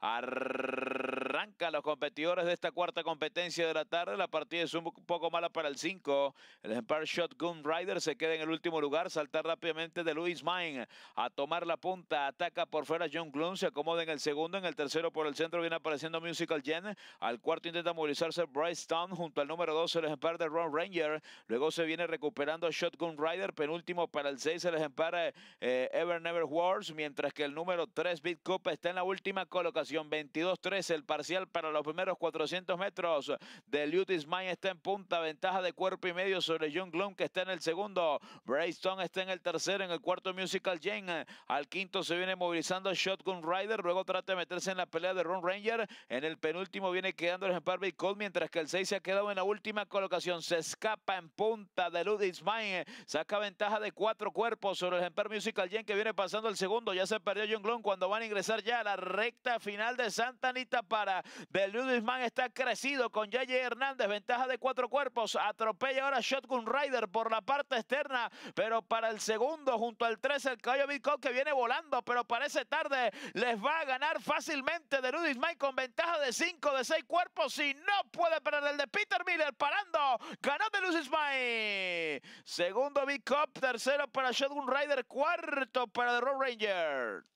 arranca a los competidores de esta cuarta competencia de la tarde. La partida es un poco mala para el 5. El Empire Shotgun Rider se queda en el último lugar. salta rápidamente de Luis Mine a tomar la punta. Ataca por fuera John Gloom. Se acomoda en el segundo. En el tercero por el centro viene apareciendo Musical Jen. Al cuarto intenta movilizarse Bryce Stone junto al número dos, el ejemplar de Ron Ranger. Luego se viene recuperando Shotgun Rider. Penúltimo para el 6, el ejemplar eh, Ever Never Wars. Mientras que el número 3, Big Cup, está en la última colocación. 22-13 el parcial para los primeros 400 metros de Lutis está en punta. Ventaja de cuerpo y medio sobre John Gloom que está en el segundo. Braystone está en el tercero. En el cuarto Musical Jane. Al quinto se viene movilizando Shotgun Rider. Luego trata de meterse en la pelea de Run Ranger. En el penúltimo viene quedando el ejemplar Cold mientras que el 6 se ha quedado en la última colocación. Se escapa en punta de Ludis Main. Saca ventaja de cuatro cuerpos sobre el Emperor Musical Jane que viene pasando el segundo. Ya se perdió John Gloom cuando van a ingresar ya recta final de Santa Anita para de Luis Está crecido con Yaye Hernández. Ventaja de cuatro cuerpos. Atropella ahora Shotgun Rider por la parte externa. Pero para el segundo, junto al 13, el caballo Cop que viene volando. Pero parece tarde. Les va a ganar fácilmente de Luis con ventaja de cinco, de seis cuerpos. Y no puede perder el de Peter Miller parando. Ganó de Luis Segundo Big Cop, tercero para Shotgun Rider, cuarto para The Road Ranger.